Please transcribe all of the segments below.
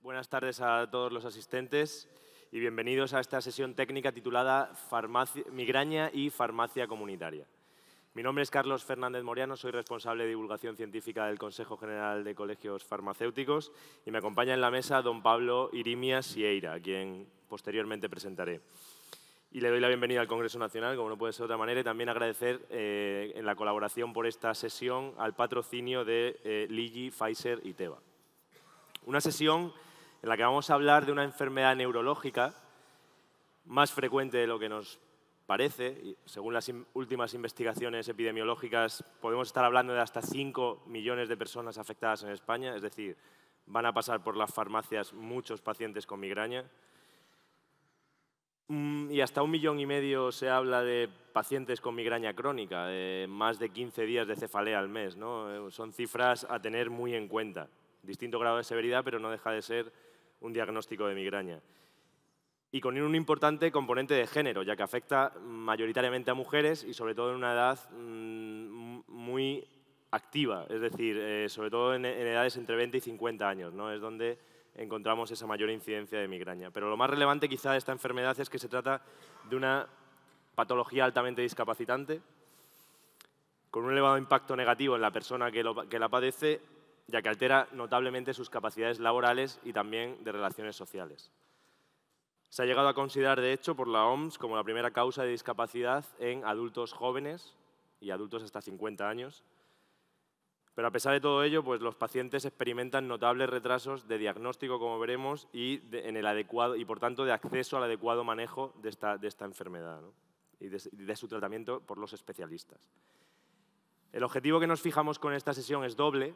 buenas tardes a todos los asistentes y bienvenidos a esta sesión técnica titulada Farmacia, Migraña y Farmacia Comunitaria. Mi nombre es Carlos Fernández Moriano, soy responsable de divulgación científica del Consejo General de Colegios Farmacéuticos y me acompaña en la mesa don Pablo Irimia Sieira, a quien posteriormente presentaré. Y le doy la bienvenida al Congreso Nacional, como no puede ser de otra manera, y también agradecer eh, en la colaboración por esta sesión al patrocinio de eh, Ligi, Pfizer y Teva. Una sesión en la que vamos a hablar de una enfermedad neurológica más frecuente de lo que nos parece. según las últimas investigaciones epidemiológicas, podemos estar hablando de hasta 5 millones de personas afectadas en España, es decir, van a pasar por las farmacias muchos pacientes con migraña. Mm, y hasta un millón y medio se habla de pacientes con migraña crónica, más de 15 días de cefalea al mes. ¿no? Eh, son cifras a tener muy en cuenta distinto grado de severidad, pero no deja de ser un diagnóstico de migraña. Y con un importante componente de género, ya que afecta mayoritariamente a mujeres y sobre todo en una edad mm, muy activa, es decir, eh, sobre todo en, edades entre 20 y 50 años, ¿no? es donde encontramos esa mayor incidencia de migraña. Pero lo más relevante quizá de esta enfermedad es que se trata de una patología altamente discapacitante, con un elevado impacto negativo en la persona que la padece ya que altera notablemente sus capacidades laborales y también de relaciones sociales. Se ha llegado a considerar, de hecho, por la OMS como la primera causa de discapacidad en adultos jóvenes y adultos hasta 50 años. Pero a pesar de todo ello, pues los pacientes experimentan notables retrasos de diagnóstico, como veremos, y, en el adecuado, y por tanto de acceso al adecuado manejo de esta, enfermedad y de su tratamiento por los especialistas. El objetivo que nos fijamos con esta sesión es doble,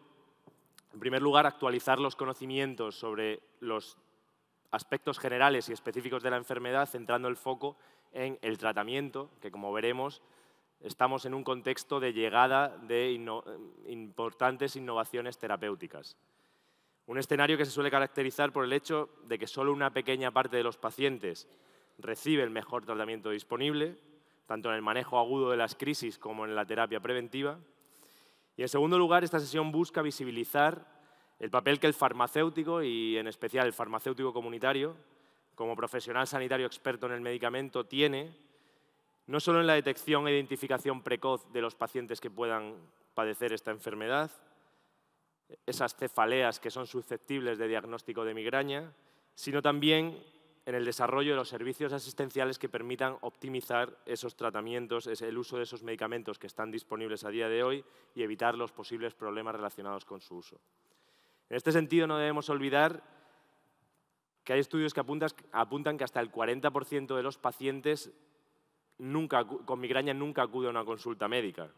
en primer lugar, actualizar los conocimientos sobre los aspectos generales y específicos de la enfermedad, centrando el foco en el tratamiento, que como veremos, estamos en un contexto de llegada de importantes innovaciones terapéuticas. Un escenario que se suele caracterizar por el hecho de que solo una pequeña parte de los pacientes recibe el mejor tratamiento disponible, tanto en el manejo agudo de las crisis como en la terapia preventiva, y en segundo lugar, esta sesión busca visibilizar el papel que el farmacéutico, y en especial el farmacéutico comunitario, como profesional sanitario experto en el medicamento, tiene, no solo en la detección e identificación precoz de los pacientes que puedan padecer esta enfermedad, esas cefaleas que son susceptibles de diagnóstico de migraña, sino también en el desarrollo de los servicios asistenciales que permitan optimizar esos tratamientos, el uso de esos medicamentos que están disponibles a día de hoy y evitar los posibles problemas relacionados con su uso. En este sentido, no debemos olvidar que hay estudios que apuntan, que hasta el 40% de los pacientes nunca, con migraña nunca acude a una consulta médica.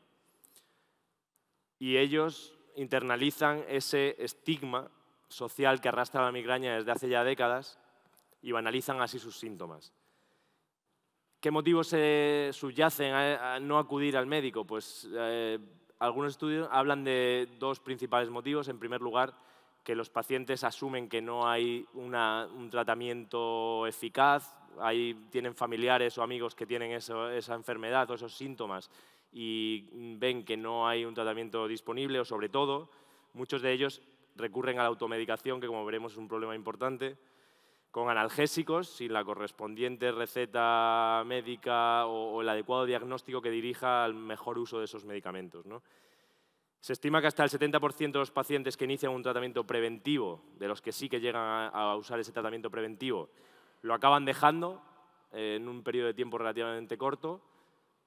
Y ellos internalizan ese estigma social que arrastra la migraña desde hace ya décadas y banalizan así sus síntomas. ¿Qué motivos se subyacen a, no acudir al médico? Pues eh, algunos estudios hablan de dos principales motivos. En primer lugar, que los pacientes asumen que no hay un tratamiento eficaz, hay, tienen familiares o amigos que tienen esa enfermedad o esos síntomas y ven que no hay un tratamiento disponible o sobre todo muchos de ellos recurren a la automedicación, que como veremos es un problema importante con analgésicos, sin la correspondiente receta médica o, el adecuado diagnóstico que dirija al mejor uso de esos medicamentos. Se estima que hasta el 70% de los pacientes que inician un tratamiento preventivo, de los que sí que llegan a, usar ese tratamiento preventivo, lo acaban dejando eh, en un periodo de tiempo relativamente corto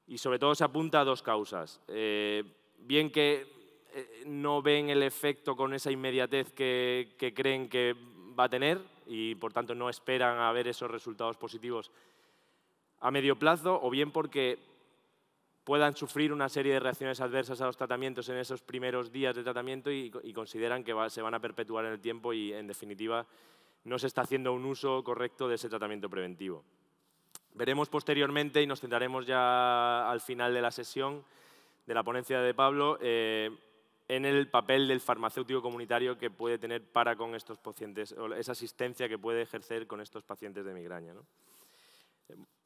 y sobre todo se apunta a dos causas. Eh, bien que eh, no ven el efecto con esa inmediatez que creen que va a tener, y por tanto no esperan a ver esos resultados positivos a medio plazo o bien porque puedan sufrir una serie de reacciones adversas a los tratamientos en esos primeros días de tratamiento y, consideran que se van a perpetuar en el tiempo y, en definitiva, no se está haciendo un uso correcto de ese tratamiento preventivo. Veremos posteriormente y nos centraremos ya al final de la sesión de la ponencia de Pablo. Eh, en el papel del farmacéutico comunitario que puede tener para con estos pacientes, o esa asistencia que puede ejercer con estos pacientes de migraña.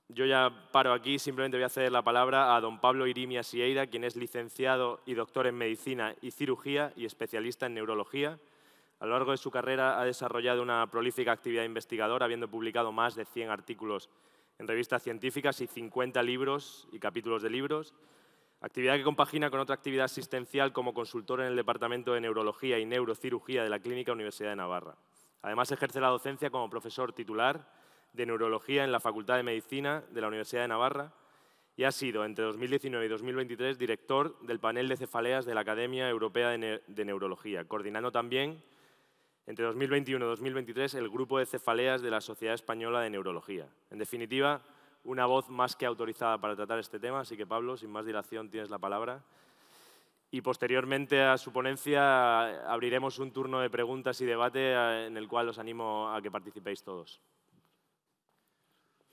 Yo ya paro aquí, simplemente voy a ceder la palabra a don Pablo Irimia Sieira, quien es licenciado y doctor en Medicina y Cirugía y especialista en Neurología. A lo largo de su carrera ha desarrollado una prolífica actividad investigadora, habiendo publicado más de 100 artículos en revistas científicas y 50 libros y capítulos de libros, Actividad que compagina con otra actividad asistencial como consultor en el Departamento de Neurología y Neurocirugía de la Clínica Universidad de Navarra. Además, ejerce la docencia como profesor titular de Neurología en la Facultad de Medicina de la Universidad de Navarra y ha sido, entre 2019 y 2023, director del panel de cefaleas de la Academia Europea de, Neurología, coordinando también, entre 2021 y 2023, el grupo de cefaleas de la Sociedad Española de Neurología. En definitiva, una voz más que autorizada para tratar este tema, así que Pablo, sin más dilación, tienes la palabra. Y posteriormente a su ponencia abriremos un turno de preguntas y debate eh, en el cual os animo a que participéis todos.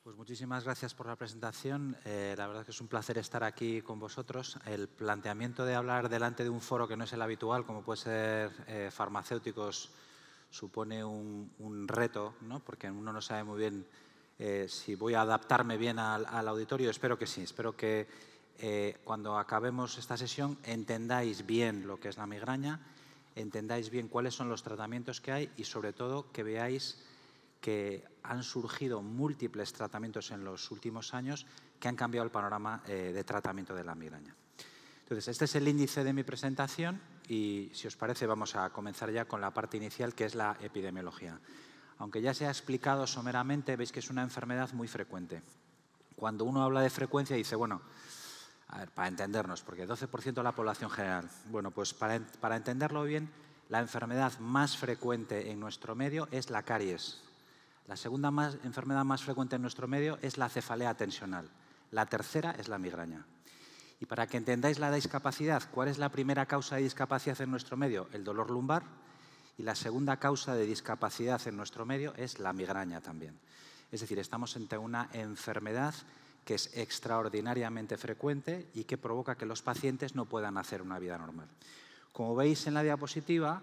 Pues muchísimas gracias por la presentación. Eh, la verdad que es un placer estar aquí con vosotros. El planteamiento de hablar delante de un foro que no es el habitual, como puede ser eh, farmacéuticos, supone un, un reto, ¿no? porque uno no sabe muy bien eh, si voy a adaptarme bien al, auditorio, espero que sí, espero que eh, cuando acabemos esta sesión entendáis bien lo que es la migraña, entendáis bien cuáles son los tratamientos que hay y sobre todo que veáis que han surgido múltiples tratamientos en los últimos años que han cambiado el panorama eh, de tratamiento de la migraña. Entonces, este es el índice de mi presentación y, si os parece, vamos a comenzar ya con la parte inicial, que es la epidemiología. Aunque ya se ha explicado someramente, veis que es una enfermedad muy frecuente. Cuando uno habla de frecuencia dice, bueno, a ver, para entendernos, porque 12% de la población general. Bueno, pues para, entenderlo bien, la enfermedad más frecuente en nuestro medio es la caries. La segunda enfermedad más frecuente en nuestro medio es la cefalea tensional. La tercera es la migraña. Y para que entendáis la discapacidad, ¿cuál es la primera causa de discapacidad en nuestro medio? El dolor lumbar y la segunda causa de discapacidad en nuestro medio es la migraña también. Es decir, estamos ante una enfermedad que es extraordinariamente frecuente y que provoca que los pacientes no puedan hacer una vida normal. Como veis en la diapositiva,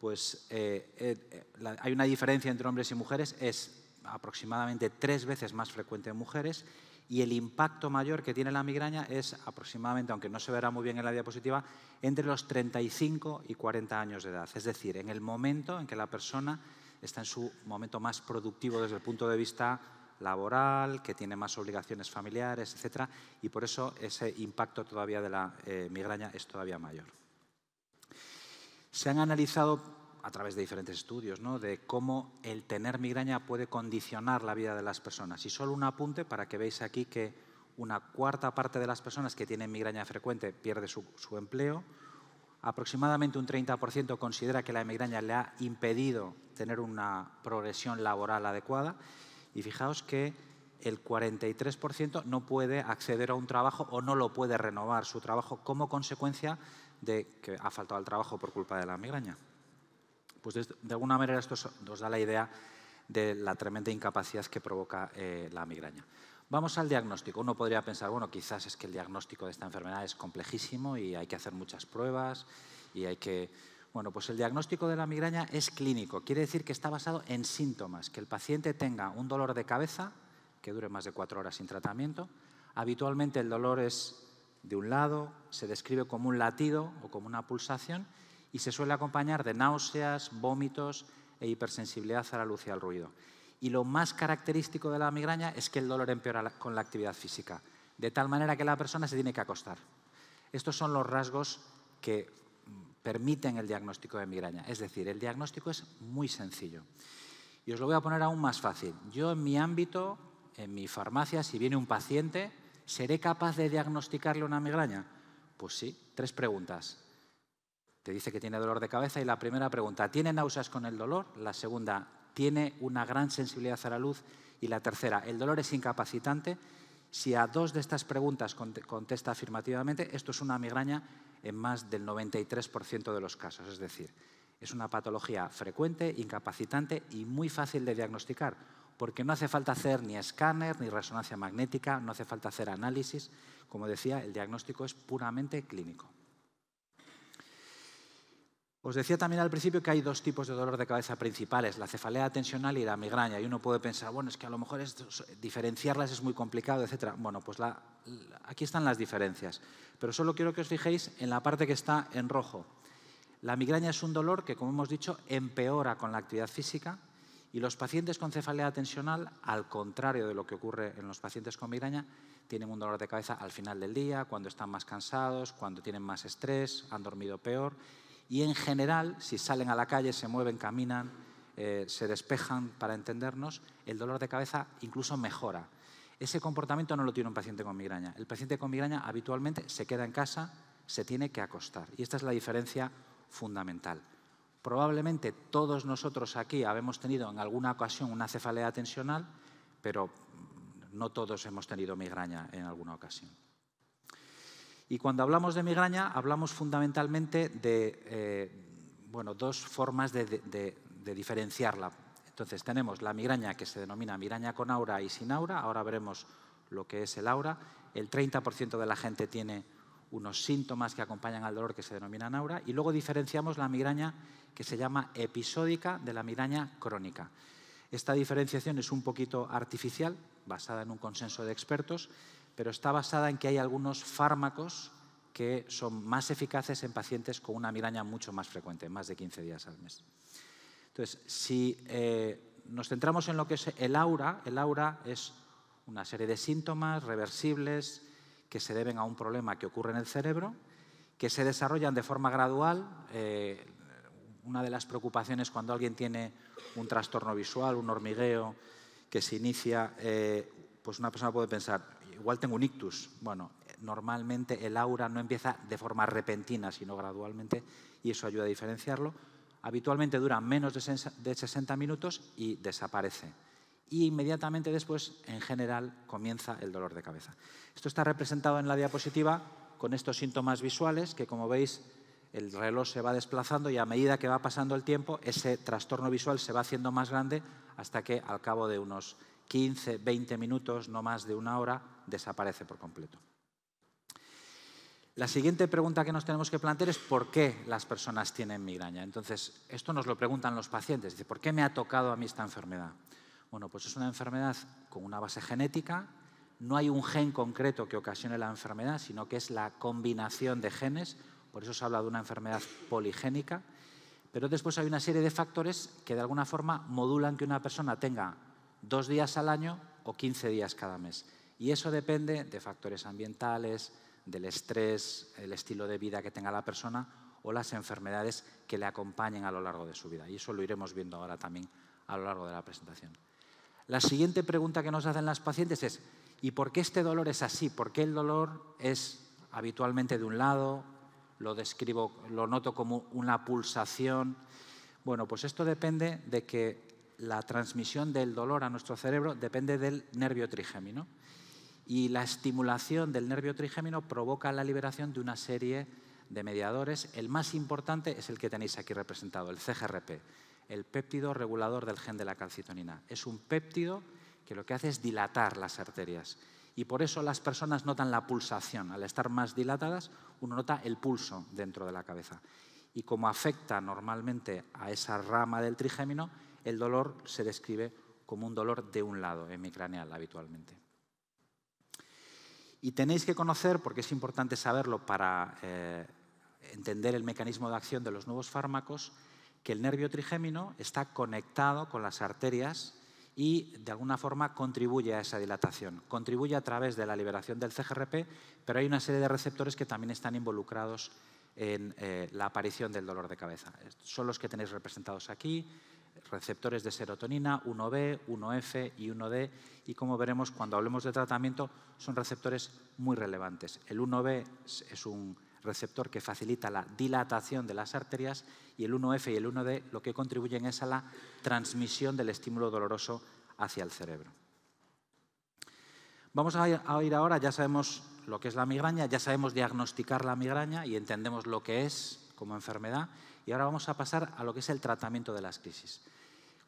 pues eh, eh, hay una diferencia entre hombres y mujeres, es aproximadamente tres veces más frecuente en mujeres y el impacto mayor que tiene la migraña es aproximadamente, aunque no se verá muy bien en la diapositiva, entre los 35 y 40 años de edad. Es decir, en el momento en que la persona está en su momento más productivo desde el punto de vista laboral, que tiene más obligaciones familiares, etcétera, Y por eso ese impacto todavía de la eh, migraña es todavía mayor. Se han analizado a través de diferentes estudios, de cómo el tener migraña puede condicionar la vida de las personas. Y solo un apunte para que veáis aquí que una cuarta parte de las personas que tienen migraña frecuente pierde su, su empleo, aproximadamente un 30% considera que la migraña le ha impedido tener una progresión laboral adecuada y fijaos que el 43% no puede acceder a un trabajo o no lo puede renovar su trabajo como consecuencia de que ha faltado al trabajo por culpa de la migraña. Pues de, alguna manera esto nos da la idea de la tremenda incapacidad que provoca eh, la migraña. Vamos al diagnóstico. Uno podría pensar, bueno, quizás es que el diagnóstico de esta enfermedad es complejísimo y hay que hacer muchas pruebas y hay que... Bueno, pues el diagnóstico de la migraña es clínico. Quiere decir que está basado en síntomas, que el paciente tenga un dolor de cabeza que dure más de cuatro horas sin tratamiento. Habitualmente el dolor es de un lado, se describe como un latido o como una pulsación y se suele acompañar de náuseas, vómitos e hipersensibilidad a la luz y al ruido. Y lo más característico de la migraña es que el dolor empeora con la actividad física, de tal manera que la persona se tiene que acostar. Estos son los rasgos que mm, permiten el diagnóstico de migraña. Es decir, el diagnóstico es muy sencillo. Y os lo voy a poner aún más fácil. Yo en mi ámbito, en mi farmacia, si viene un paciente, ¿seré capaz de diagnosticarle una migraña? Pues sí, tres preguntas te dice que tiene dolor de cabeza y la primera pregunta, ¿tiene náuseas con el dolor? La segunda, ¿tiene una gran sensibilidad a la luz? Y la tercera, ¿el dolor es incapacitante? Si a dos de estas preguntas contesta afirmativamente, esto es una migraña en más del 93% de los casos. Es decir, es una patología frecuente, incapacitante y muy fácil de diagnosticar, porque no hace falta hacer ni escáner, ni resonancia magnética, no hace falta hacer análisis. Como decía, el diagnóstico es puramente clínico. Os decía también al principio que hay dos tipos de dolor de cabeza principales, la cefalea tensional y la migraña. Y uno puede pensar, bueno, es que a lo mejor diferenciarlas es muy complicado, etc. Bueno, pues aquí están las diferencias. Pero solo quiero que os fijéis en la parte que está en rojo. La migraña es un dolor que, como hemos dicho, empeora con la actividad física y los pacientes con cefalea tensional, al contrario de lo que ocurre en los pacientes con migraña, tienen un dolor de cabeza al final del día, cuando están más cansados, cuando tienen más estrés, han dormido peor y en general, si salen a la calle, se mueven, caminan, eh, se despejan para entendernos, el dolor de cabeza incluso mejora. Ese comportamiento no lo tiene un paciente con migraña. El paciente con migraña habitualmente se queda en casa, se tiene que acostar. Y esta es la diferencia fundamental. Probablemente todos nosotros aquí habemos tenido en alguna ocasión una cefalea tensional, pero no todos hemos tenido migraña en alguna ocasión. Y cuando hablamos de migraña, hablamos fundamentalmente de eh, bueno, dos formas de, de, diferenciarla. Entonces, tenemos la migraña que se denomina migraña con aura y sin aura. Ahora veremos lo que es el aura. El 30% de la gente tiene unos síntomas que acompañan al dolor que se denominan aura. Y luego diferenciamos la migraña que se llama episódica de la migraña crónica. Esta diferenciación es un poquito artificial, basada en un consenso de expertos, pero está basada en que hay algunos fármacos que son más eficaces en pacientes con una migraña mucho más frecuente, más de 15 días al mes. Entonces, si eh, nos centramos en lo que es el aura, el aura es una serie de síntomas reversibles que se deben a un problema que ocurre en el cerebro, que se desarrollan de forma gradual. Eh, una de las preocupaciones cuando alguien tiene un trastorno visual, un hormigueo, que se inicia, eh, pues una persona puede pensar, igual tengo un ictus. Bueno, normalmente el aura no empieza de forma repentina, sino gradualmente, y eso ayuda a diferenciarlo. Habitualmente dura menos de 60 minutos y desaparece. Y inmediatamente después, en general, comienza el dolor de cabeza. Esto está representado en la diapositiva con estos síntomas visuales que, como veis, el reloj se va desplazando y a medida que va pasando el tiempo, ese trastorno visual se va haciendo más grande hasta que al cabo de unos 15, 20 minutos, no más de una hora, desaparece por completo. La siguiente pregunta que nos tenemos que plantear es por qué las personas tienen migraña. Entonces, esto nos lo preguntan los pacientes. Dice, ¿por qué me ha tocado a mí esta enfermedad? Bueno, pues es una enfermedad con una base genética. No hay un gen concreto que ocasione la enfermedad, sino que es la combinación de genes. Por eso se habla de una enfermedad poligénica. Pero después hay una serie de factores que de alguna forma modulan que una persona tenga dos días al año o 15 días cada mes. Y eso depende de factores ambientales, del estrés, el estilo de vida que tenga la persona o las enfermedades que le acompañen a lo largo de su vida. Y eso lo iremos viendo ahora también a lo largo de la presentación. La siguiente pregunta que nos hacen las pacientes es, ¿y por qué este dolor es así? ¿Por qué el dolor es habitualmente de un lado? Lo describo, lo noto como una pulsación. Bueno, pues esto depende de que la transmisión del dolor a nuestro cerebro depende del nervio trigémino. Y la estimulación del nervio trigémino provoca la liberación de una serie de mediadores. El más importante es el que tenéis aquí representado, el CGRP, el péptido regulador del gen de la calcitonina. Es un péptido que lo que hace es dilatar las arterias. Y por eso las personas notan la pulsación. Al estar más dilatadas, uno nota el pulso dentro de la cabeza. Y como afecta normalmente a esa rama del trigémino, el dolor se describe como un dolor de un lado, hemicraneal habitualmente. Y tenéis que conocer, porque es importante saberlo para eh, entender el mecanismo de acción de los nuevos fármacos, que el nervio trigémino está conectado con las arterias y de alguna forma contribuye a esa dilatación. Contribuye a través de la liberación del CGRP, pero hay una serie de receptores que también están involucrados en eh, la aparición del dolor de cabeza. Son los que tenéis representados aquí, receptores de serotonina 1B, 1F y 1D, y como veremos cuando hablemos de tratamiento, son receptores muy relevantes. El 1B es un receptor que facilita la dilatación de las arterias y el 1F y el 1D lo que contribuyen es a la transmisión del estímulo doloroso hacia el cerebro. Vamos a oír ahora, ya sabemos lo que es la migraña, ya sabemos diagnosticar la migraña y entendemos lo que es, como enfermedad y ahora vamos a pasar a lo que es el tratamiento de las crisis.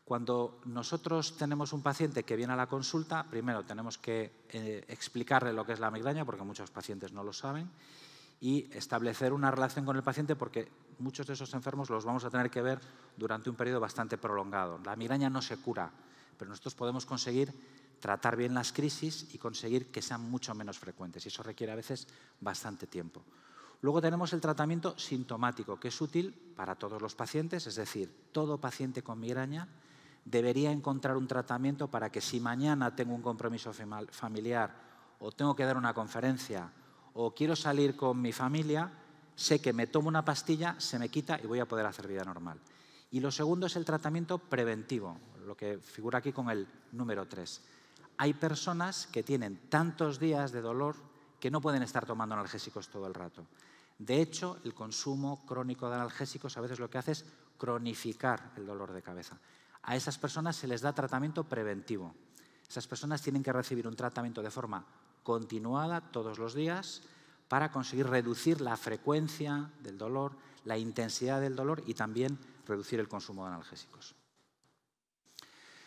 Cuando nosotros tenemos un paciente que viene a la consulta, primero tenemos que eh, explicarle lo que es la migraña, porque muchos pacientes no lo saben, y establecer una relación con el paciente, porque muchos de esos enfermos los vamos a tener que ver durante un periodo bastante prolongado. La migraña no se cura, pero nosotros podemos conseguir tratar bien las crisis y conseguir que sean mucho menos frecuentes, y eso requiere a veces bastante tiempo. Luego tenemos el tratamiento sintomático, que es útil para todos los pacientes, es decir, todo paciente con migraña debería encontrar un tratamiento para que si mañana tengo un compromiso familiar o tengo que dar una conferencia o quiero salir con mi familia, sé que me tomo una pastilla, se me quita y voy a poder hacer vida normal. Y lo segundo es el tratamiento preventivo, lo que figura aquí con el número 3. Hay personas que tienen tantos días de dolor que no pueden estar tomando analgésicos todo el rato. De hecho, el consumo crónico de analgésicos a veces lo que hace es cronificar el dolor de cabeza. A esas personas se les da tratamiento preventivo. Esas personas tienen que recibir un tratamiento de forma continuada todos los días para conseguir reducir la frecuencia del dolor, la intensidad del dolor y también reducir el consumo de analgésicos.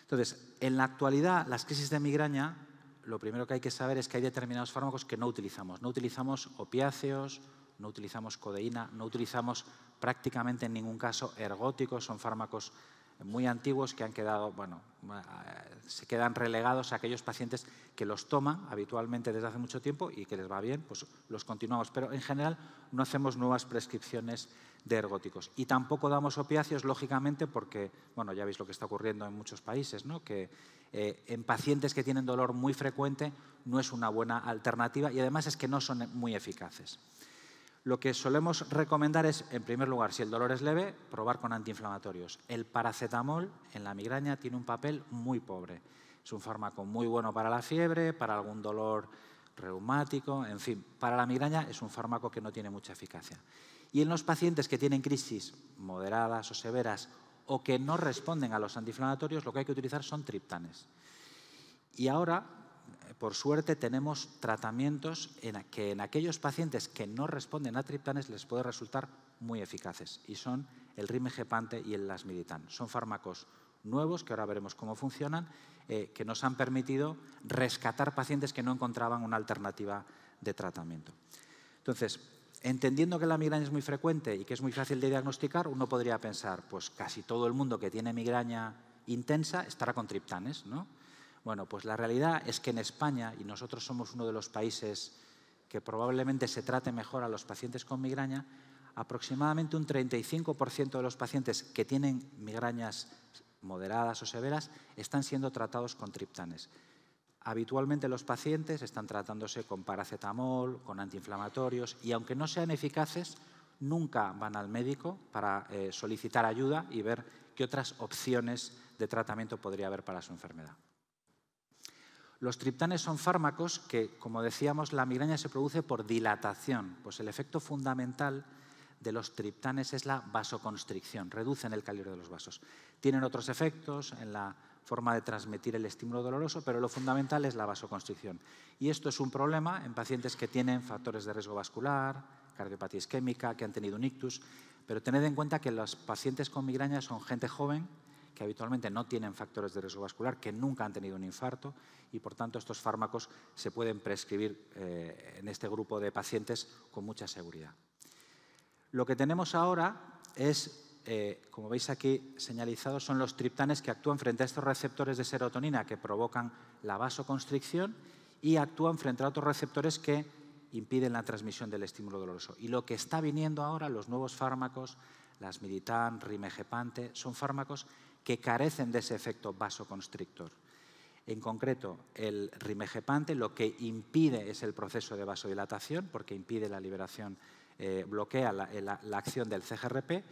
Entonces, en la actualidad, las crisis de migraña, lo primero que hay que saber es que hay determinados fármacos que no utilizamos. No utilizamos opiáceos, no utilizamos codeína, no utilizamos prácticamente en ningún caso ergóticos, son fármacos muy antiguos que han quedado, eh, se quedan relegados a aquellos pacientes que los toman habitualmente desde hace mucho tiempo y que les va bien, pues los continuamos. Pero en general no hacemos nuevas prescripciones de ergóticos. Y tampoco damos opiáceos, lógicamente, porque, bueno, ya veis lo que está ocurriendo en muchos países, Que eh, en pacientes que tienen dolor muy frecuente no es una buena alternativa y además es que no son muy eficaces lo que solemos recomendar es, en primer lugar, si el dolor es leve, probar con antiinflamatorios. El paracetamol en la migraña tiene un papel muy pobre. Es un fármaco muy bueno para la fiebre, para algún dolor reumático, en fin, para la migraña es un fármaco que no tiene mucha eficacia. Y en los pacientes que tienen crisis moderadas o severas o que no responden a los antiinflamatorios, lo que hay que utilizar son triptanes. Y ahora por suerte tenemos tratamientos que en aquellos pacientes que no responden a triptanes les puede resultar muy eficaces y son el rimegepante y el lasmiditan. Son fármacos nuevos, que ahora veremos cómo funcionan, eh, que nos han permitido rescatar pacientes que no encontraban una alternativa de tratamiento. Entonces, entendiendo que la migraña es muy frecuente y que es muy fácil de diagnosticar, uno podría pensar, pues casi todo el mundo que tiene migraña intensa estará con triptanes, ¿no? Bueno, pues la realidad es que en España, y nosotros somos uno de los países que probablemente se trate mejor a los pacientes con migraña, aproximadamente un 35% de los pacientes que tienen migrañas moderadas o severas están siendo tratados con triptanes. Habitualmente los pacientes están tratándose con paracetamol, con antiinflamatorios y aunque no sean eficaces, nunca van al médico para eh, solicitar ayuda y ver qué otras opciones de tratamiento podría haber para su enfermedad. Los triptanes son fármacos que, como decíamos, la migraña se produce por dilatación, pues el efecto fundamental de los triptanes es la vasoconstricción, reducen el calibre de los vasos. Tienen otros efectos en la forma de transmitir el estímulo doloroso, pero lo fundamental es la vasoconstricción. Y esto es un problema en pacientes que tienen factores de riesgo vascular, cardiopatía isquémica, que han tenido un ictus, pero tened en cuenta que los pacientes con migraña son gente joven que habitualmente no tienen factores de riesgo vascular, que nunca han tenido un infarto y por tanto estos fármacos se pueden prescribir eh, en este grupo de pacientes con mucha seguridad. Lo que tenemos ahora es, eh, como veis aquí señalizados, son los triptanes que actúan frente a estos receptores de serotonina que provocan la vasoconstricción y actúan frente a otros receptores que impiden la transmisión del estímulo doloroso. Y lo que está viniendo ahora, los nuevos fármacos, las Militan, Rimegepante, son fármacos que carecen de ese efecto vasoconstrictor. En concreto, el rimegepante lo que impide es el proceso de vasodilatación, porque impide la liberación, eh, bloquea eh, la, acción del CGRP,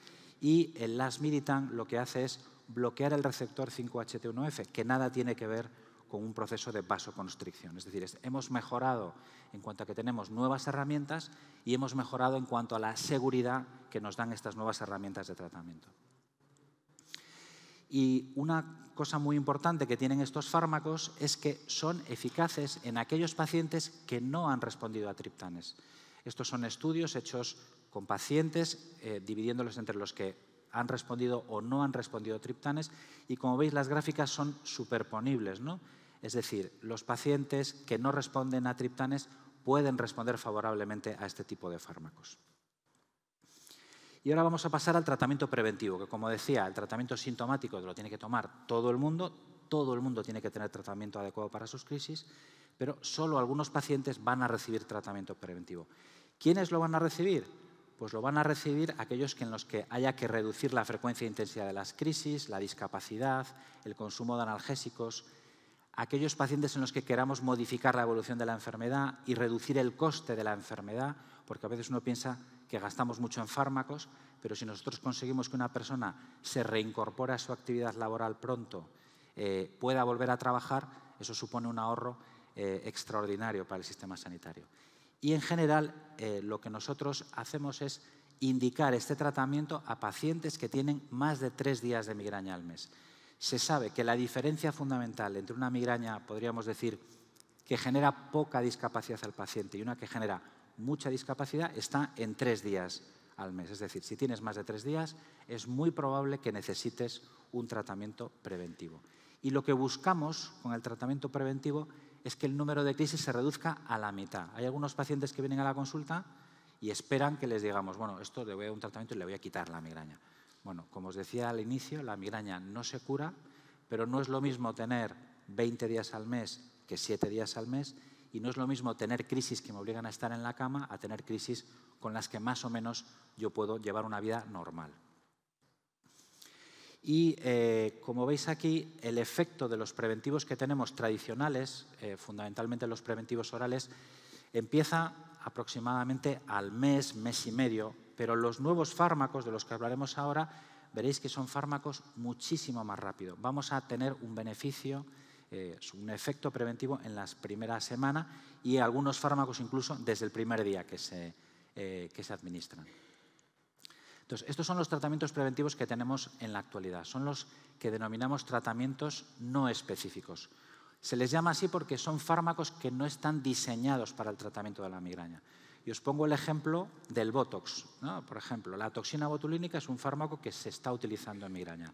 y el lasmiritan lo que hace es bloquear el receptor 5HT1F, que nada tiene que ver con un proceso de vasoconstricción. Es decir, hemos mejorado en cuanto a que tenemos nuevas herramientas y hemos mejorado en cuanto a la seguridad que nos dan estas nuevas herramientas de tratamiento. Y una cosa muy importante que tienen estos fármacos es que son eficaces en aquellos pacientes que no han respondido a triptanes. Estos son estudios hechos con pacientes, eh, dividiéndolos entre los que han respondido o no han respondido a triptanes. Y como veis, las gráficas son superponibles, ¿no? Es decir, los pacientes que no responden a triptanes pueden responder favorablemente a este tipo de fármacos. Y ahora vamos a pasar al tratamiento preventivo, que como decía, el tratamiento sintomático lo tiene que tomar todo el mundo, todo el mundo tiene que tener tratamiento adecuado para sus crisis, pero solo algunos pacientes van a recibir tratamiento preventivo. ¿Quiénes lo van a recibir? Pues lo van a recibir aquellos en los que haya que reducir la frecuencia e intensidad de las crisis, la discapacidad, el consumo de analgésicos, aquellos pacientes en los que queramos modificar la evolución de la enfermedad y reducir el coste de la enfermedad, porque a veces uno piensa que gastamos mucho en fármacos, pero si nosotros conseguimos que una persona se reincorpore a su actividad laboral pronto, eh, pueda volver a trabajar, eso supone un ahorro eh, extraordinario para el sistema sanitario. Y en general eh, lo que nosotros hacemos es indicar este tratamiento a pacientes que tienen más de tres días de migraña al mes. Se sabe que la diferencia fundamental entre una migraña, podríamos decir, que genera poca discapacidad al paciente y una que genera mucha discapacidad está en tres días al mes. Es decir, si tienes más de tres días, es muy probable que necesites un tratamiento preventivo. Y lo que buscamos con el tratamiento preventivo es que el número de crisis se reduzca a la mitad. Hay algunos pacientes que vienen a la consulta y esperan que les digamos, bueno, esto le voy a dar un tratamiento y le voy a quitar la migraña. Bueno, como os decía al inicio, la migraña no se cura, pero no es lo mismo tener 20 días al mes que 7 días al mes y no es lo mismo tener crisis que me obligan a estar en la cama a tener crisis con las que más o menos yo puedo llevar una vida normal. Y eh, como veis aquí, el efecto de los preventivos que tenemos tradicionales, eh, fundamentalmente los preventivos orales, empieza aproximadamente al mes, mes y medio, pero los nuevos fármacos de los que hablaremos ahora, veréis que son fármacos muchísimo más rápido. Vamos a tener un beneficio eh, un efecto preventivo en las primeras semanas y algunos fármacos incluso desde el primer día eh, que se, administran. Entonces, estos son los tratamientos preventivos que tenemos en la actualidad. Son los que denominamos tratamientos no específicos. Se les llama así porque son fármacos que no están diseñados para el tratamiento de la migraña. Y os pongo el ejemplo del Botox. Por ejemplo, la toxina botulínica es un fármaco que se está utilizando en migraña.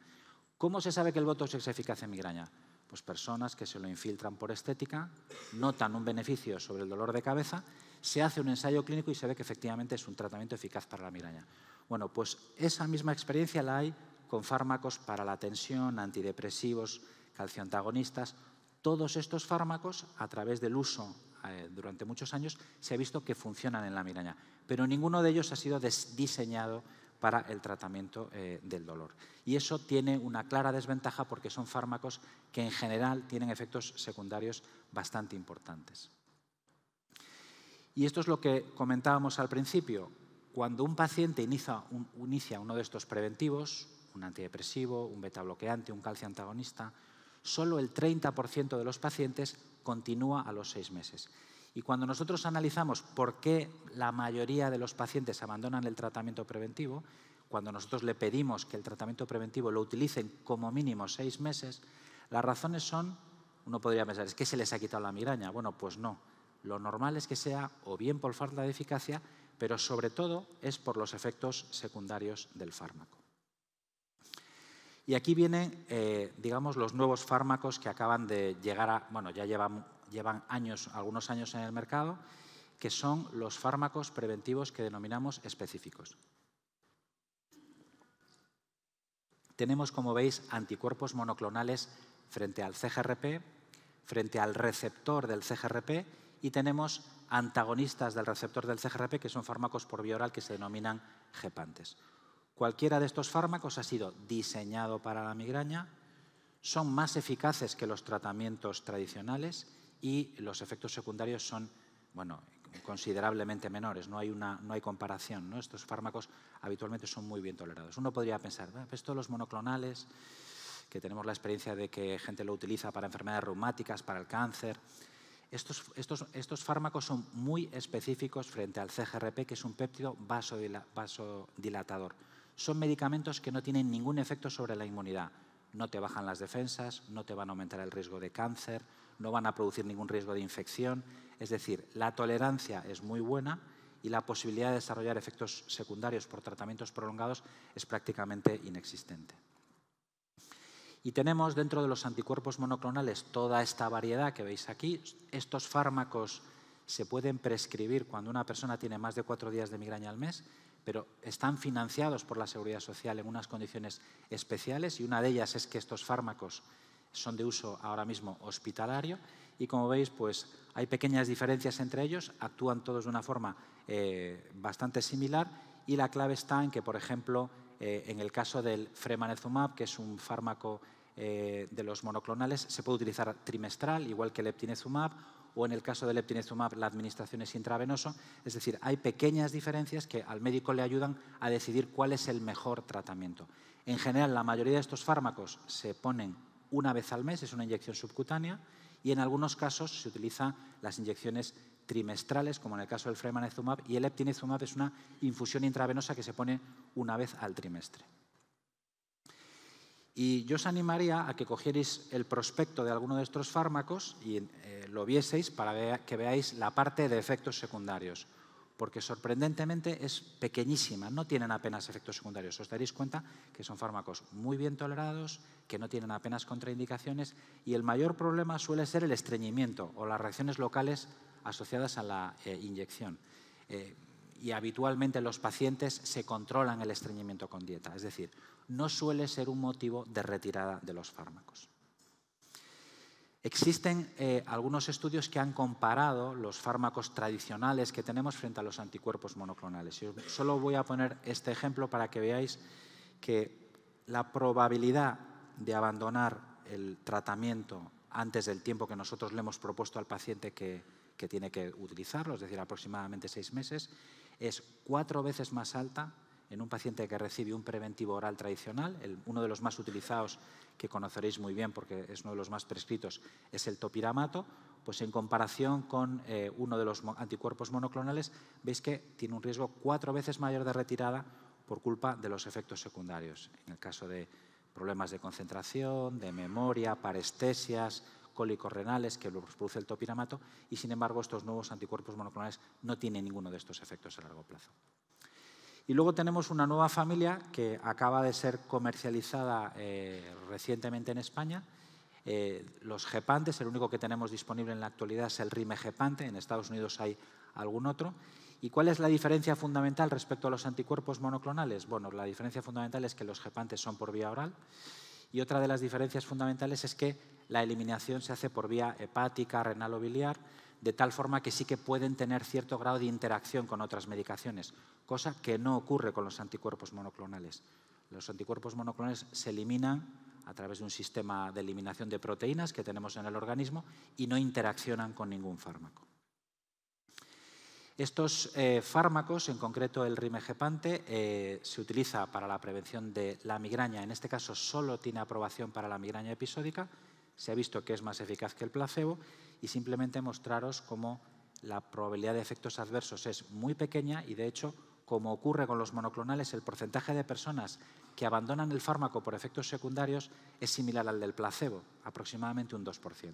¿Cómo se sabe que el Botox es eficaz en migraña? pues personas que se lo infiltran por estética, notan un beneficio sobre el dolor de cabeza, se hace un ensayo clínico y se ve que efectivamente es un tratamiento eficaz para la miraña. Bueno, pues esa misma experiencia la hay con fármacos para la tensión, antidepresivos, calcioantagonistas. Todos estos fármacos, a través del uso eh, durante muchos años, se ha visto que funcionan en la miraña. pero ninguno de ellos ha sido diseñado para el tratamiento eh, del dolor. Y eso tiene una clara desventaja porque son fármacos que en general tienen efectos secundarios bastante importantes. Y esto es lo que comentábamos al principio. Cuando un paciente inicia, inicia uno de estos preventivos, un antidepresivo, un beta bloqueante, un calcio antagonista, solo el 30% de los pacientes continúa a los seis meses. Y cuando nosotros analizamos por qué la mayoría de los pacientes abandonan el tratamiento preventivo, cuando nosotros le pedimos que el tratamiento preventivo lo utilicen como mínimo seis meses, las razones son, uno podría pensar, es que se les ha quitado la migraña. Bueno, pues no. Lo normal es que sea o bien por falta de eficacia, pero sobre todo es por los efectos secundarios del fármaco. Y aquí vienen, eh, digamos, los nuevos fármacos que acaban de llegar a, bueno, ya llevan llevan años, algunos años en el mercado, que son los fármacos preventivos que denominamos específicos. Tenemos, como veis, anticuerpos monoclonales frente al CGRP, frente al receptor del CGRP y tenemos antagonistas del receptor del CGRP, que son fármacos por vía oral que se denominan gepantes. Cualquiera de estos fármacos ha sido diseñado para la migraña, son más eficaces que los tratamientos tradicionales y los efectos secundarios son bueno, considerablemente menores, no hay, una, no hay comparación. Estos fármacos habitualmente son muy bien tolerados. Uno podría pensar, ah, estos pues todos los monoclonales, que tenemos la experiencia de que gente lo utiliza para enfermedades reumáticas, para el cáncer, estos, estos fármacos son muy específicos frente al CGRP, que es un péptido vasodilatador. Son medicamentos que no tienen ningún efecto sobre la inmunidad. No te bajan las defensas, no te van a aumentar el riesgo de cáncer, no van a producir ningún riesgo de infección. Es decir, la tolerancia es muy buena y la posibilidad de desarrollar efectos secundarios por tratamientos prolongados es prácticamente inexistente. Y tenemos dentro de los anticuerpos monoclonales toda esta variedad que veis aquí. Estos fármacos se pueden prescribir cuando una persona tiene más de cuatro días de migraña al mes, pero están financiados por la Seguridad Social en unas condiciones especiales y una de ellas es que estos fármacos son de uso ahora mismo hospitalario y como veis pues hay pequeñas diferencias entre ellos, actúan todos de una forma eh, bastante similar y la clave está en que, por ejemplo, eh, en el caso del fremanezumab, que es un fármaco eh, de los monoclonales, se puede utilizar trimestral, igual que el eptinezumab, o en el caso del eptinezumab la administración es intravenoso. Es decir, hay pequeñas diferencias que al médico le ayudan a decidir cuál es el mejor tratamiento. En general, la mayoría de estos fármacos se ponen una vez al mes, es una inyección subcutánea, y en algunos casos se utilizan las inyecciones trimestrales, como en el caso del fremanezumab, y el eptinezumab es una infusión intravenosa que se pone una vez al trimestre. Y yo os animaría a que cogierais el prospecto de alguno de estos fármacos y eh, lo vieseis para que veáis la parte de efectos secundarios porque sorprendentemente es pequeñísima, no tienen apenas efectos secundarios. Os daréis cuenta que son fármacos muy bien tolerados, que no tienen apenas contraindicaciones y el mayor problema suele ser el estreñimiento o las reacciones locales asociadas a la eh, inyección. Eh, y habitualmente los pacientes se controlan el estreñimiento con dieta, es decir, no suele ser un motivo de retirada de los fármacos. Existen eh, algunos estudios que han comparado los fármacos tradicionales que tenemos frente a los anticuerpos monoclonales. solo voy a poner este ejemplo para que veáis que la probabilidad de abandonar el tratamiento antes del tiempo que nosotros le hemos propuesto al paciente que, tiene que utilizarlo, es decir, aproximadamente seis meses, es cuatro veces más alta en un paciente que recibe un preventivo oral tradicional, uno de los más utilizados que conoceréis muy bien porque es uno de los más prescritos, es el topiramato, pues en comparación con eh, uno de los anticuerpos monoclonales, veis que tiene un riesgo cuatro veces mayor de retirada por culpa de los efectos secundarios. En el caso de problemas de concentración, de memoria, parestesias, cólicos renales que los produce el topiramato y sin embargo estos nuevos anticuerpos monoclonales no tienen ninguno de estos efectos a largo plazo. Y luego tenemos una nueva familia que acaba de ser comercializada eh, recientemente en España. Eh, los gepantes, el único que tenemos disponible en la actualidad es el rime gepante, en Estados Unidos hay algún otro. ¿Y cuál es la diferencia fundamental respecto a los anticuerpos monoclonales? Bueno, la diferencia fundamental es que los gepantes son por vía oral y otra de las diferencias fundamentales es que la eliminación se hace por vía hepática, renal o biliar, de tal forma que sí que pueden tener cierto grado de interacción con otras medicaciones, cosa que no ocurre con los anticuerpos monoclonales. Los anticuerpos monoclonales se eliminan a través de un sistema de eliminación de proteínas que tenemos en el organismo y no interaccionan con ningún fármaco. Estos eh, fármacos, en concreto el rimegepante, eh, se utiliza para la prevención de la migraña. En este caso solo tiene aprobación para la migraña episódica se ha visto que es más eficaz que el placebo y simplemente mostraros cómo la probabilidad de efectos adversos es muy pequeña y de hecho, como ocurre con los monoclonales, el porcentaje de personas que abandonan el fármaco por efectos secundarios es similar al del placebo, aproximadamente un 2%.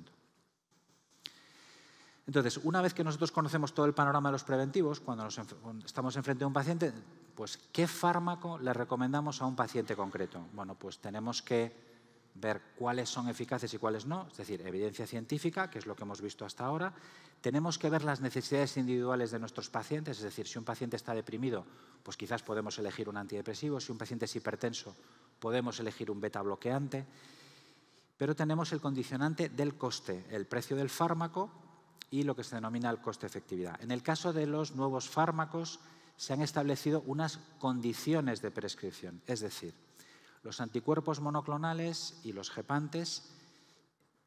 Entonces, una vez que nosotros conocemos todo el panorama de los preventivos, cuando nos estamos enfrente de un paciente, pues ¿qué fármaco le recomendamos a un paciente concreto? Bueno, pues tenemos que ver cuáles son eficaces y cuáles no, es decir, evidencia científica, que es lo que hemos visto hasta ahora. Tenemos que ver las necesidades individuales de nuestros pacientes, es decir, si un paciente está deprimido, pues quizás podemos elegir un antidepresivo, si un paciente es hipertenso, podemos elegir un beta bloqueante, pero tenemos el condicionante del coste, el precio del fármaco y lo que se denomina el coste-efectividad. En el caso de los nuevos fármacos, se han establecido unas condiciones de prescripción, es decir, los anticuerpos monoclonales y los gepantes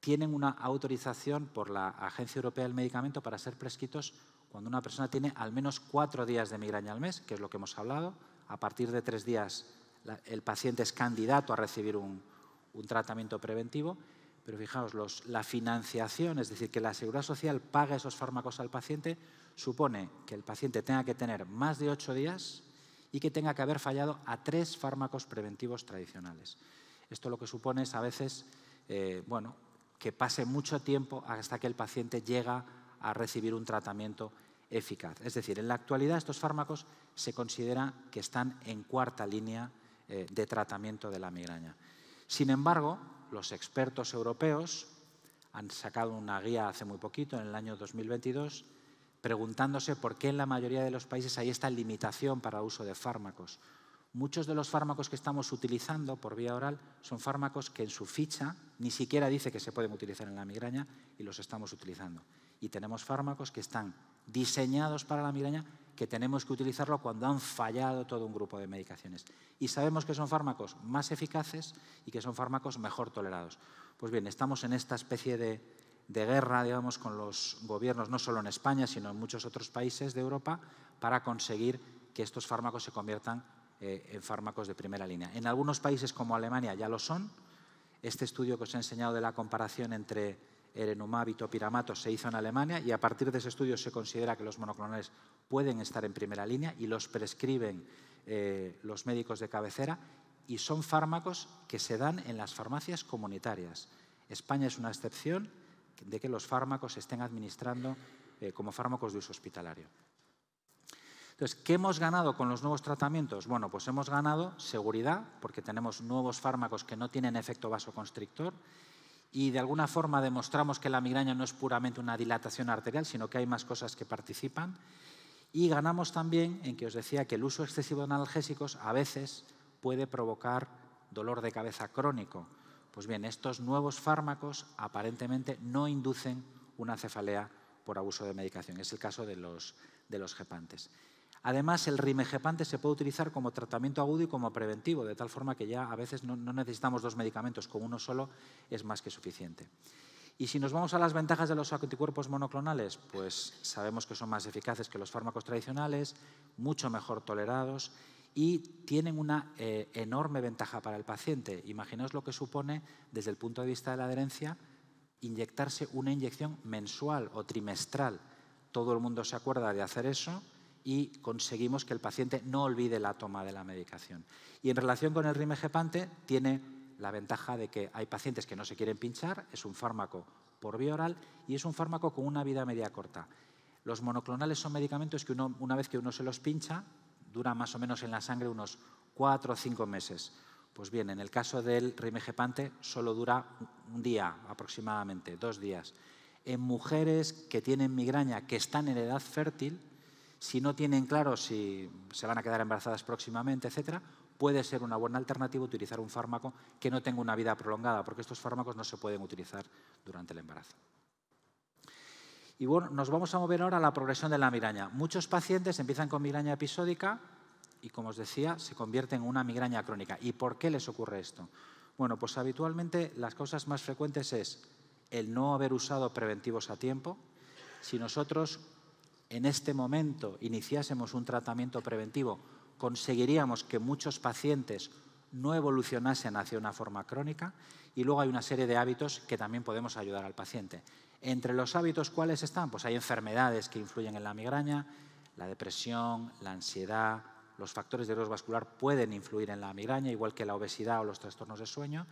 tienen una autorización por la Agencia Europea del Medicamento para ser prescritos cuando una persona tiene al menos cuatro días de migraña al mes, que es lo que hemos hablado. A partir de tres días el paciente es candidato a recibir un, tratamiento preventivo. Pero fijaos, la financiación, es decir, que la seguridad social paga esos fármacos al paciente, supone que el paciente tenga que tener más de ocho días y que tenga que haber fallado a tres fármacos preventivos tradicionales. Esto lo que supone es a veces eh, bueno, que pase mucho tiempo hasta que el paciente llega a recibir un tratamiento eficaz. Es decir, en la actualidad estos fármacos se considera que están en cuarta línea eh, de tratamiento de la migraña. Sin embargo, los expertos europeos han sacado una guía hace muy poquito, en el año 2022, preguntándose por qué en la mayoría de los países hay esta limitación para el uso de fármacos. Muchos de los fármacos que estamos utilizando por vía oral son fármacos que en su ficha ni siquiera dice que se pueden utilizar en la migraña y los estamos utilizando. Y tenemos fármacos que están diseñados para la migraña que tenemos que utilizarlo cuando han fallado todo un grupo de medicaciones. Y sabemos que son fármacos más eficaces y que son fármacos mejor tolerados. Pues bien, estamos en esta especie de de guerra, digamos, con los gobiernos, no solo en España, sino en muchos otros países de Europa, para conseguir que estos fármacos se conviertan eh, en fármacos de primera línea. En algunos países como Alemania ya lo son. Este estudio que os he enseñado de la comparación entre erenumab y topiramato se hizo en Alemania y a partir de ese estudio se considera que los monoclonales pueden estar en primera línea y los prescriben eh, los médicos de cabecera y son fármacos que se dan en las farmacias comunitarias. España es una excepción de que los fármacos se estén administrando eh, como fármacos de uso hospitalario. Entonces, ¿qué hemos ganado con los nuevos tratamientos? Bueno, pues hemos ganado seguridad, porque tenemos nuevos fármacos que no tienen efecto vasoconstrictor y de alguna forma demostramos que la migraña no es puramente una dilatación arterial, sino que hay más cosas que participan. Y ganamos también en que os decía que el uso excesivo de analgésicos a veces puede provocar dolor de cabeza crónico, pues bien, estos nuevos fármacos aparentemente no inducen una cefalea por abuso de medicación. Es el caso de los, de gepantes. Además, el rimegepante se puede utilizar como tratamiento agudo y como preventivo, de tal forma que ya a veces no, no, necesitamos dos medicamentos, con uno solo es más que suficiente. Y si nos vamos a las ventajas de los anticuerpos monoclonales, pues sabemos que son más eficaces que los fármacos tradicionales, mucho mejor tolerados y tienen una eh, enorme ventaja para el paciente. Imaginaos lo que supone, desde el punto de vista de la adherencia, inyectarse una inyección mensual o trimestral. Todo el mundo se acuerda de hacer eso y conseguimos que el paciente no olvide la toma de la medicación. Y en relación con el rimegepante, tiene la ventaja de que hay pacientes que no se quieren pinchar, es un fármaco por vía oral y es un fármaco con una vida media corta. Los monoclonales son medicamentos que una vez que uno se los pincha, dura más o menos en la sangre unos cuatro o cinco meses. Pues bien, en el caso del rimegepante solo dura un día aproximadamente, dos días. En mujeres que tienen migraña, que están en edad fértil, si no tienen claro si se van a quedar embarazadas próximamente, etcétera, puede ser una buena alternativa utilizar un fármaco que no tenga una vida prolongada, porque estos fármacos no se pueden utilizar durante el embarazo. Y bueno, nos vamos a mover ahora a la progresión de la migraña. Muchos pacientes empiezan con migraña episódica y, como os decía, se convierten en una migraña crónica. ¿Y por qué les ocurre esto? Bueno, pues habitualmente las cosas más frecuentes es el no haber usado preventivos a tiempo. Si nosotros en este momento iniciásemos un tratamiento preventivo, conseguiríamos que muchos pacientes no evolucionasen hacia una forma crónica y luego hay una serie de hábitos que también podemos ayudar al paciente entre los hábitos cuáles están, pues hay enfermedades que influyen en la migraña, la depresión, la ansiedad, los factores de riesgo vascular pueden influir en la migraña, igual que la obesidad o los trastornos de sueño,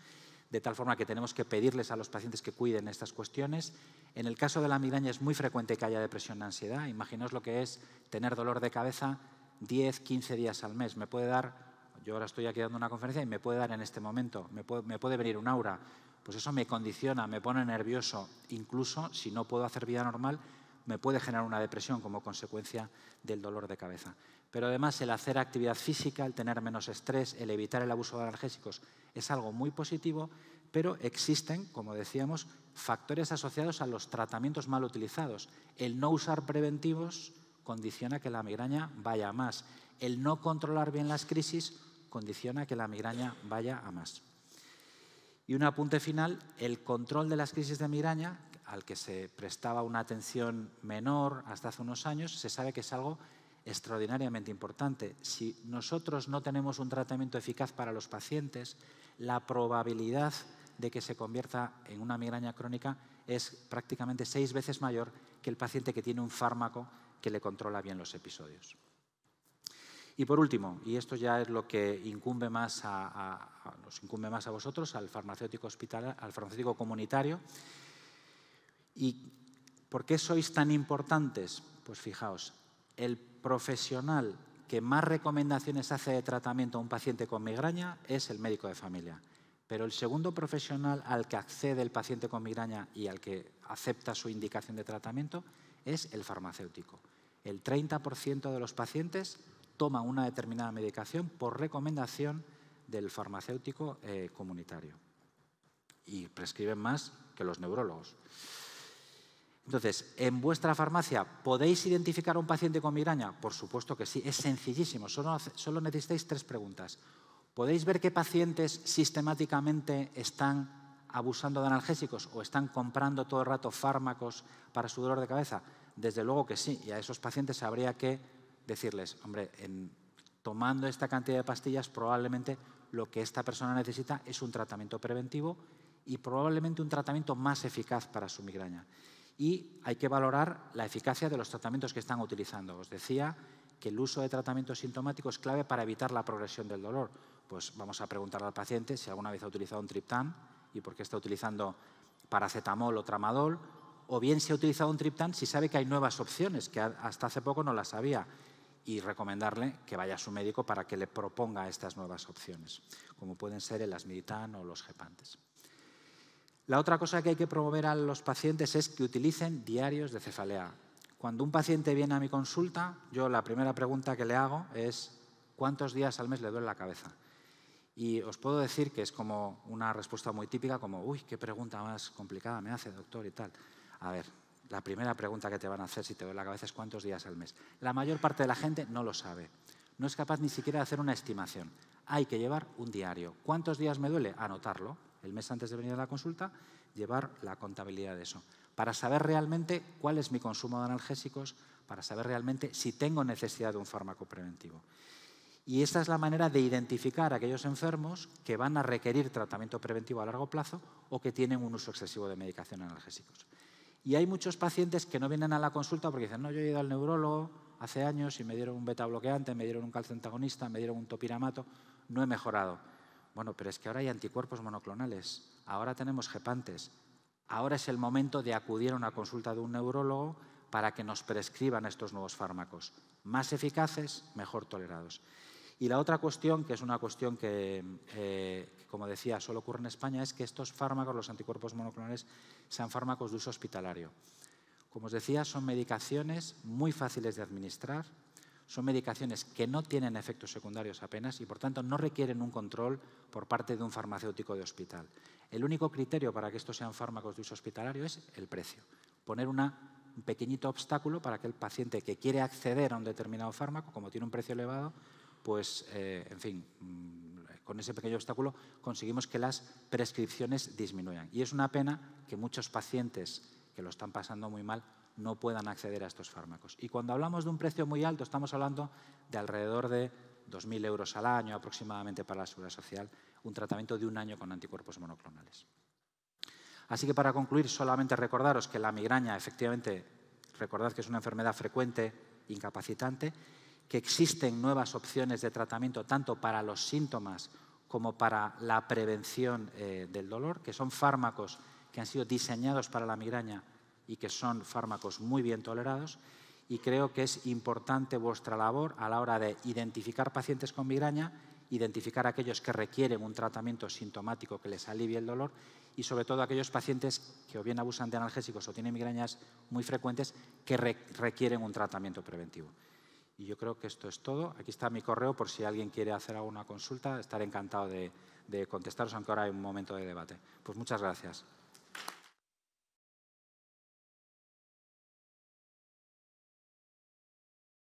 de tal forma que tenemos que pedirles a los pacientes que cuiden estas cuestiones. En el caso de la migraña es muy frecuente que haya depresión y ansiedad. Imaginaos lo que es tener dolor de cabeza 10, 15 días al mes. Me puede dar, yo ahora estoy aquí dando una conferencia y me puede dar en este momento, me puede venir un aura, pues eso me condiciona, me pone nervioso, incluso si no puedo hacer vida normal, me puede generar una depresión como consecuencia del dolor de cabeza. Pero además el hacer actividad física, el tener menos estrés, el evitar el abuso de analgésicos es algo muy positivo, pero existen, como decíamos, factores asociados a los tratamientos mal utilizados. El no usar preventivos condiciona que la migraña vaya a más. El no controlar bien las crisis condiciona que la migraña vaya a más. Y un apunte final, el control de las crisis de migraña, al que se prestaba una atención menor hasta hace unos años, se sabe que es algo extraordinariamente importante. Si nosotros no tenemos un tratamiento eficaz para los pacientes, la probabilidad de que se convierta en una migraña crónica es prácticamente seis veces mayor que el paciente que tiene un fármaco que le controla bien los episodios. Y por último, y esto ya es lo que incumbe más a, nos incumbe más a vosotros, al farmacéutico, hospital, al farmacéutico comunitario, ¿y por qué sois tan importantes? Pues fijaos, el profesional que más recomendaciones hace de tratamiento a un paciente con migraña es el médico de familia. Pero el segundo profesional al que accede el paciente con migraña y al que acepta su indicación de tratamiento es el farmacéutico. El 30% de los pacientes toma una determinada medicación por recomendación del farmacéutico eh, comunitario. Y prescriben más que los neurólogos. Entonces, ¿en vuestra farmacia podéis identificar a un paciente con migraña? Por supuesto que sí, es sencillísimo, solo, solo necesitáis tres preguntas. ¿Podéis ver qué pacientes sistemáticamente están abusando de analgésicos o están comprando todo el rato fármacos para su dolor de cabeza? Desde luego que sí, y a esos pacientes habría que decirles, hombre, en, tomando esta cantidad de pastillas probablemente lo que esta persona necesita es un tratamiento preventivo y probablemente un tratamiento más eficaz para su migraña. Y hay que valorar la eficacia de los tratamientos que están utilizando. Os decía que el uso de tratamientos sintomáticos es clave para evitar la progresión del dolor. Pues vamos a preguntar al paciente si alguna vez ha utilizado un triptán y por qué está utilizando paracetamol o tramadol, o bien si ha utilizado un triptán si sabe que hay nuevas opciones, que hasta hace poco no las sabía y recomendarle que vaya a su médico para que le proponga estas nuevas opciones, como pueden ser el asmiditán o los gepantes. La otra cosa que hay que promover a los pacientes es que utilicen diarios de cefalea. Cuando un paciente viene a mi consulta, yo la primera pregunta que le hago es ¿cuántos días al mes le duele la cabeza? Y os puedo decir que es como una respuesta muy típica, como, uy, qué pregunta más complicada me hace, doctor, y tal. A ver, la primera pregunta que te van a hacer si te duele la cabeza es cuántos días al mes. La mayor parte de la gente no lo sabe. No es capaz ni siquiera de hacer una estimación. Hay que llevar un diario. ¿Cuántos días me duele? Anotarlo. El mes antes de venir a la consulta, llevar la contabilidad de eso. Para saber realmente cuál es mi consumo de analgésicos, para saber realmente si tengo necesidad de un fármaco preventivo. Y esa es la manera de identificar a aquellos enfermos que van a requerir tratamiento preventivo a largo plazo o que tienen un uso excesivo de medicación analgésicos. Y hay muchos pacientes que no vienen a la consulta porque dicen, no, yo he ido al neurólogo hace años y me dieron un beta bloqueante, me dieron un antagonista me dieron un topiramato, no he mejorado. Bueno, pero es que ahora hay anticuerpos monoclonales, ahora tenemos gepantes, ahora es el momento de acudir a una consulta de un neurólogo para que nos prescriban estos nuevos fármacos, más eficaces, mejor tolerados. Y la otra cuestión, que es una cuestión que, eh, como decía, solo ocurre en España, es que estos fármacos, los anticuerpos monoclonales, sean fármacos de uso hospitalario. Como os decía, son medicaciones muy fáciles de administrar, son medicaciones que no tienen efectos secundarios apenas y por tanto no requieren un control por parte de un farmacéutico de hospital. El único criterio para que estos sean fármacos de uso hospitalario es el precio. Poner un pequeñito obstáculo para que el paciente que quiere acceder a un determinado fármaco, como tiene un precio elevado, pues, eh, en fin, mm, con ese pequeño obstáculo conseguimos que las prescripciones disminuyan. Y es una pena que muchos pacientes que lo están pasando muy mal no puedan acceder a estos fármacos. Y cuando hablamos de un precio muy alto, estamos hablando de alrededor de 2.000 euros al año aproximadamente para la seguridad social, un tratamiento de un año con anticuerpos monoclonales. Así que para concluir, solamente recordaros que la migraña, efectivamente, recordad que es una enfermedad frecuente, incapacitante, que existen nuevas opciones de tratamiento tanto para los síntomas como para la prevención eh, del dolor, que son fármacos que han sido diseñados para la migraña y que son fármacos muy bien tolerados. Y creo que es importante vuestra labor a la hora de identificar pacientes con migraña, identificar aquellos que requieren un tratamiento sintomático que les alivie el dolor y sobre todo aquellos pacientes que o bien abusan de analgésicos o tienen migrañas muy frecuentes que requieren un tratamiento preventivo. Y yo creo que esto es todo. Aquí está mi correo por si alguien quiere hacer alguna consulta. Estaré encantado de, contestaros, aunque ahora hay un momento de debate. Pues muchas gracias.